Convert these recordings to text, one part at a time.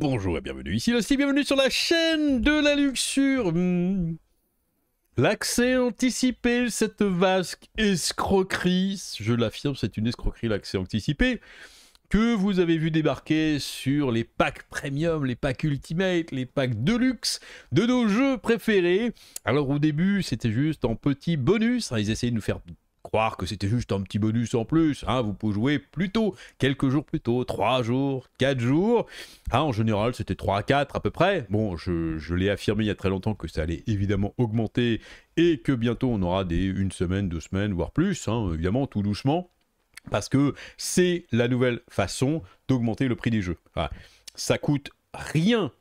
Bonjour et bienvenue ici aussi bienvenue sur la chaîne de la luxure. Hmm. L'accès anticipé, cette vasque escroquerie, je l'affirme, c'est une escroquerie l'accès anticipé, que vous avez vu débarquer sur les packs premium, les packs ultimate, les packs de luxe de nos jeux préférés. Alors au début, c'était juste en petit bonus, hein, ils essayaient de nous faire croire que c'était juste un petit bonus en plus. Hein, vous pouvez jouer plus tôt, quelques jours plus tôt, 3 jours, 4 jours. Hein, en général, c'était 3 à 4 à peu près. Bon, je, l'ai affirmé il y a très longtemps que ça allait évidemment augmenter et que bientôt on aura des une semaine, deux semaines, voire plus, hein, évidemment, tout doucement. Parce que c'est la nouvelle façon d'augmenter le prix des jeux. Ça Ça coûte rien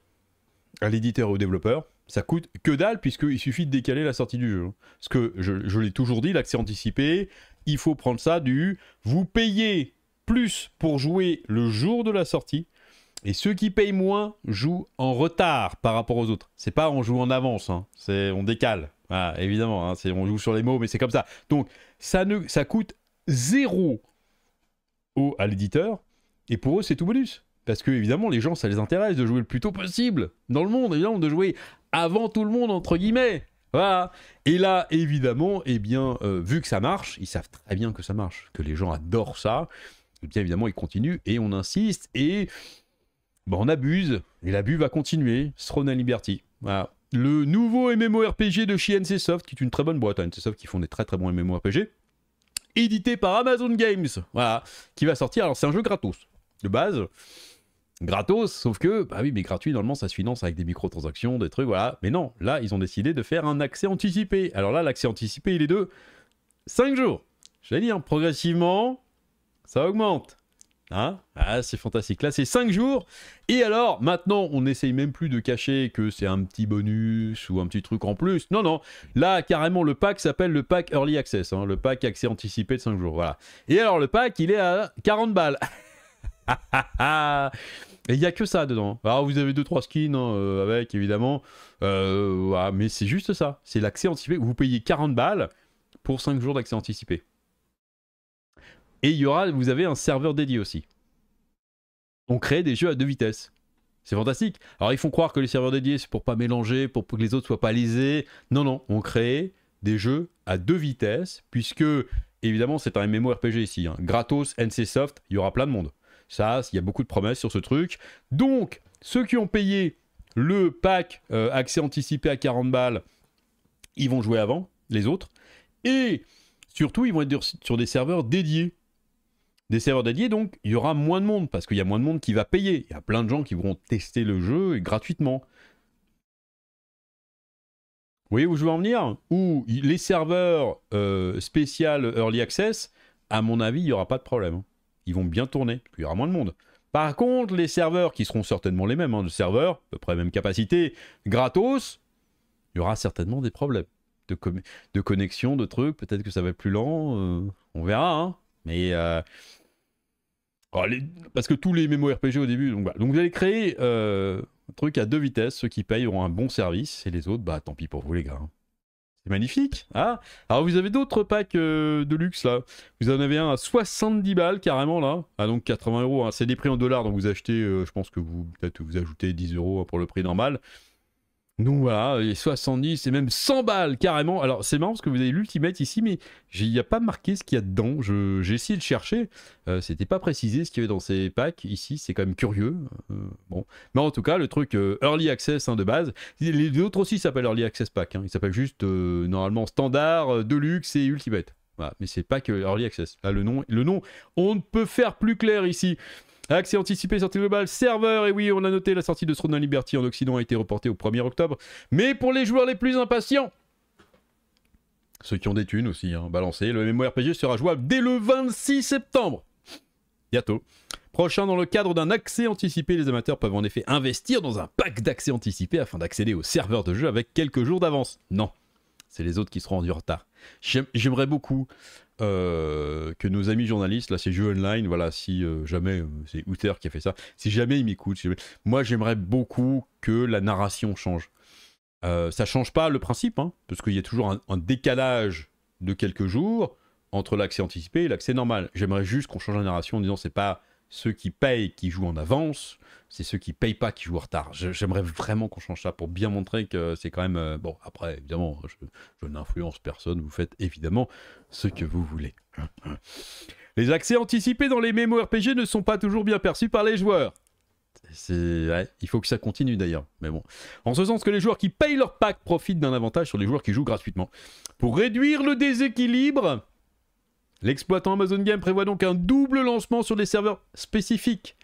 à l'éditeur ou au développeur ça coûte que dalle puisqu'il suffit de décaler la sortie du jeu. Ce que je, l'ai toujours dit, l'accès anticipé, il faut prendre ça du vous payez plus pour jouer le jour de la sortie et ceux qui payent moins jouent en retard par rapport aux autres. C'est pas on joue en avance, hein. c'est on décale. Ah, évidemment, hein, on joue sur les mots, mais c'est comme ça. Donc ça ne ça coûte zéro au, à l'éditeur et pour eux c'est tout bonus. Parce que, évidemment, les gens, ça les intéresse de jouer le plus tôt possible dans le monde, évidemment, de jouer avant tout le monde, entre guillemets. Voilà. Et là, évidemment, eh bien, euh, vu que ça marche, ils savent très bien que ça marche, que les gens adorent ça. Et eh bien évidemment, ils continuent et on insiste et Bon, bah, on abuse. Et l'abus va continuer. Throne and Liberty. Voilà. Le nouveau MMORPG de chez NCSoft, qui est une très bonne boîte. NCSoft hein. qui font des très très bons MMORPG. Édité par Amazon Games. Voilà. Qui va sortir. Alors, c'est un jeu gratos de base gratos, sauf que, bah oui, mais gratuit, normalement, ça se finance avec des microtransactions, des trucs, voilà. Mais non, là, ils ont décidé de faire un accès anticipé. Alors là, l'accès anticipé, il est de 5 jours. Je vais dire, progressivement, ça augmente. Hein ah, c'est fantastique. Là, c'est 5 jours. Et alors, maintenant, on n'essaye même plus de cacher que c'est un petit bonus ou un petit truc en plus. Non, non. Là, carrément, le pack s'appelle le pack Early Access. Hein, le pack accès anticipé de 5 jours. Voilà. Et alors, le pack, il est à 40 balles. Ah, ah, ah. Et il n'y a que ça dedans. Ah, vous avez 2-3 skins hein, euh, avec évidemment, euh, ah, mais c'est juste ça. C'est l'accès anticipé. Vous payez 40 balles pour 5 jours d'accès anticipé. Et il y aura, vous avez un serveur dédié aussi. On crée des jeux à deux vitesses. C'est fantastique. Alors ils font croire que les serveurs dédiés c'est pour pas mélanger, pour que les autres soient pas lésés. Non non, on crée des jeux à deux vitesses puisque évidemment c'est un MMORPG ici. Hein. Gratos, NC Soft, il y aura plein de monde. Ça, il y a beaucoup de promesses sur ce truc. Donc, ceux qui ont payé le pack euh, accès anticipé à 40 balles, ils vont jouer avant les autres. Et surtout, ils vont être sur des serveurs dédiés. Des serveurs dédiés, donc il y aura moins de monde, parce qu'il y a moins de monde qui va payer. Il y a plein de gens qui vont tester le jeu gratuitement. Vous voyez où je veux en venir Où les serveurs euh, Early Access, à mon avis, il n'y aura pas de problème ils vont bien tourner, plus y aura moins de monde. Par contre, les serveurs, qui seront certainement les mêmes, hein, de serveurs, à peu près même capacité, gratos, il y aura certainement des problèmes de, de connexion, de trucs, peut-être que ça va être plus lent, euh, on verra, hein. mais... Euh, oh, parce que tous les mémo RPG au début, donc, voilà. donc vous allez créer euh, un truc à deux vitesses, ceux qui payent auront un bon service, et les autres, bah tant pis pour vous les gars. Hein magnifique. Ah, alors vous avez d'autres packs euh, de luxe là. Vous en avez un à 70 balles carrément là. Ah donc 80 euros. Hein. C'est des prix en dollars donc vous achetez, euh, je pense que vous peut-être vous ajoutez 10 euros pour le prix normal. Nous, voilà, et 70 et même 100 balles carrément. Alors, c'est marrant parce que vous avez l'Ultimate ici, mais il n'y a pas marqué ce qu'il y a dedans. J'ai essayé de chercher. Euh, C'était pas précisé ce qu'il y avait dans ces packs. Ici, c'est quand même curieux. Euh, bon. Mais en tout cas, le truc euh, Early Access hein, de base. Les autres aussi s'appellent Early Access Pack. Hein. Ils s'appellent juste euh, normalement Standard, Deluxe et Ultimate. Voilà, mais c'est pas que Early Access. le nom, le nom, on ne peut faire plus clair ici. Accès anticipé, sortie globale, serveur. Et oui, on a noté la sortie de Throne Liberty en Occident a été reportée au 1er octobre. Mais pour les joueurs les plus impatients, ceux qui ont des thunes aussi, hein, balancés, le MMORPG sera jouable dès le 26 septembre. Bientôt. Prochain, dans le cadre d'un accès anticipé, les amateurs peuvent en effet investir dans un pack d'accès anticipé afin d'accéder au serveur de jeu avec quelques jours d'avance. Non, c'est les autres qui seront en du retard. J'aimerais beaucoup euh, euh, que nos amis journalistes, là c'est Jeux Online, voilà, si euh, jamais, euh, c'est Outer qui a fait ça, si jamais il m'écoutent, moi j'aimerais beaucoup que la narration change. ça change pas le principe, hein, parce qu'il y a toujours un, décalage de quelques jours entre l'accès anticipé et l'accès normal. J'aimerais juste qu'on change la narration en disant c'est pas ceux qui payent qui jouent en avance, c'est ceux qui payent pas qui jouent en retard. J'aimerais vraiment qu'on change ça pour bien montrer que c'est quand même bon. Après évidemment, je n'influence personne. Vous faites évidemment ce que vous voulez. les accès anticipés dans les mémoires RPG ne sont pas toujours bien perçus par les joueurs. il faut que ça continue d'ailleurs. Mais bon. En ce sens que les joueurs qui payent leur pack profitent d'un avantage sur les joueurs qui jouent gratuitement. Pour réduire le déséquilibre, l'exploitant Amazon Game prévoit donc un double lancement sur des serveurs spécifiques.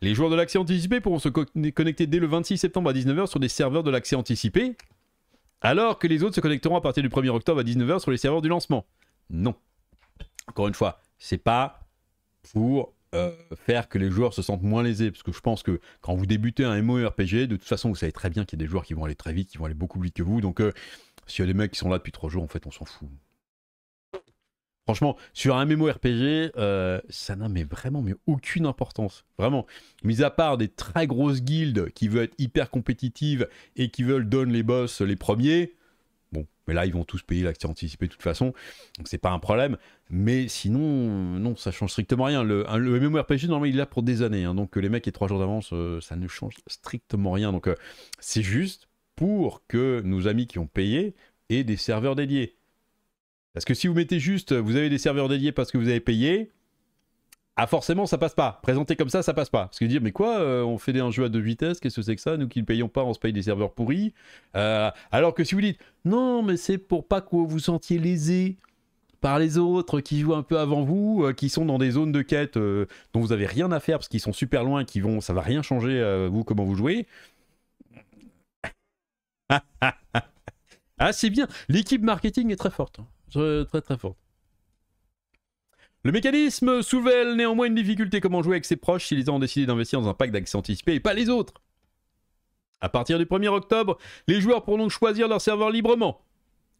Les joueurs de l'accès anticipé pourront se connecter dès le 26 septembre à 19h sur des serveurs de l'accès anticipé, alors que les autres se connecteront à partir du 1er octobre à 19h sur les serveurs du lancement. Non. Encore une fois, c'est pas pour euh, faire que les joueurs se sentent moins lésés. Parce que je pense que quand vous débutez un MMORPG, e de toute façon, vous savez très bien qu'il y a des joueurs qui vont aller très vite, qui vont aller beaucoup plus vite que vous. Donc, euh, s'il y a des mecs qui sont là depuis trois jours, en fait, on s'en fout. Franchement, sur un MMORPG, e euh, ça n'a mais vraiment aucune importance. Vraiment. Mis à part des très grosses guildes qui veulent être hyper compétitives et qui veulent donner les boss les premiers, mais là, ils vont tous payer l'accès anticipé de toute façon. Donc, n'est pas un problème. Mais sinon, non, ça change strictement rien. Le, le MMORPG, normalement, il est là pour des années. Hein. donc, euh, les mecs, et trois jours d'avance, euh, ça ne change strictement rien. Donc, euh, c'est juste pour que nos amis qui ont payé aient des serveurs dédiés. Parce que si vous mettez juste, vous avez des serveurs dédiés parce que vous avez payé, ah forcément ça passe pas, présenté comme ça ça passe pas. Parce que dire mais quoi, euh, on fait un jeu à deux vitesses, qu'est-ce que c'est que ça, nous qui ne payons pas, on se paye des serveurs pourris. Euh, alors que si vous dites non mais c'est pour pas que vous vous sentiez lésé par les autres qui jouent un peu avant vous, euh, qui sont dans des zones de quête dont vous avez rien à faire parce qu'ils sont super loin, qui vont, ça va rien changer vous comment vous jouez. ah c'est bien, l'équipe marketing est très forte, hein. très très forte. Le mécanisme soulève néanmoins une difficulté comment jouer avec ses proches si les uns ont décidé d'investir dans un pack d'accès anticipé et pas les autres. À partir du 1er octobre, les joueurs pourront donc choisir leur serveur librement.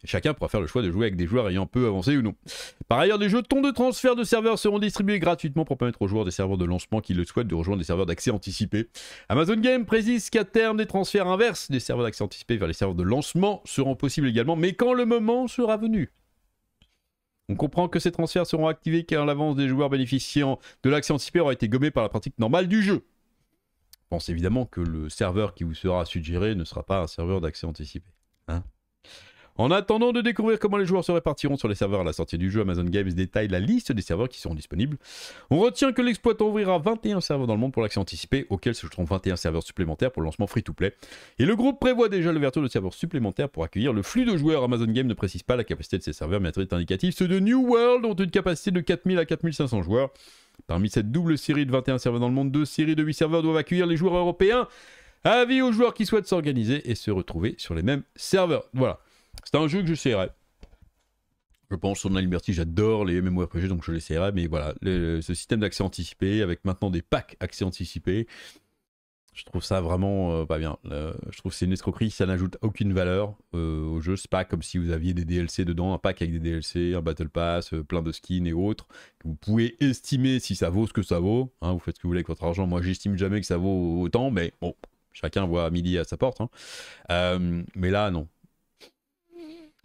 Chacun pourra faire le choix de jouer avec des joueurs ayant peu avancé ou non. Par ailleurs, des jetons de transfert de serveurs seront distribués gratuitement pour permettre aux joueurs des serveurs de lancement qui le souhaitent de rejoindre des serveurs d'accès anticipé. Amazon Game précise qu'à terme, des transferts inverses des serveurs d'accès anticipé vers les serveurs de lancement seront possibles également, mais quand le moment sera venu. On comprend que ces transferts seront activés car l'avance des joueurs bénéficiant de l'accès anticipé aura été gommée par la pratique normale du jeu. Pensez pense évidemment que le serveur qui vous sera suggéré ne sera pas un serveur d'accès anticipé. Hein. En attendant de découvrir comment les joueurs se répartiront sur les serveurs à la sortie du jeu, Amazon Games détaille la liste des serveurs qui seront disponibles. On retient que l'exploitant ouvrira 21 serveurs dans le monde pour l'accès anticipé, auxquels se 21 serveurs supplémentaires pour le lancement free-to-play. Et le groupe prévoit déjà l'ouverture de serveurs supplémentaires pour accueillir le flux de joueurs. Amazon Games ne précise pas la capacité de ces serveurs, mais à indicatif, ceux de New World ont une capacité de 4000 à 4500 joueurs. Parmi cette double série de 21 serveurs dans le monde, deux séries de 8 serveurs doivent accueillir les joueurs européens. Avis aux joueurs qui souhaitent s'organiser et se retrouver sur les mêmes serveurs. Voilà. C'est un jeu que j'essaierai. Je pense sur la Liberty, j'adore les MMORPG, donc je l'essaierai. Mais voilà, le, ce système d'accès anticipé, avec maintenant des packs accès anticipé, je trouve ça vraiment euh, pas bien. Euh, je trouve que c'est une escroquerie, ça n'ajoute aucune valeur euh, au jeu. C'est pas comme si vous aviez des DLC dedans, un pack avec des DLC, un Battle Pass, plein de skins et autres. Vous pouvez estimer si ça vaut ce que ça vaut. Hein, vous faites ce que vous voulez avec votre argent. Moi, j'estime jamais que ça vaut autant, mais bon, chacun voit midi à sa porte. Hein. mais là, non.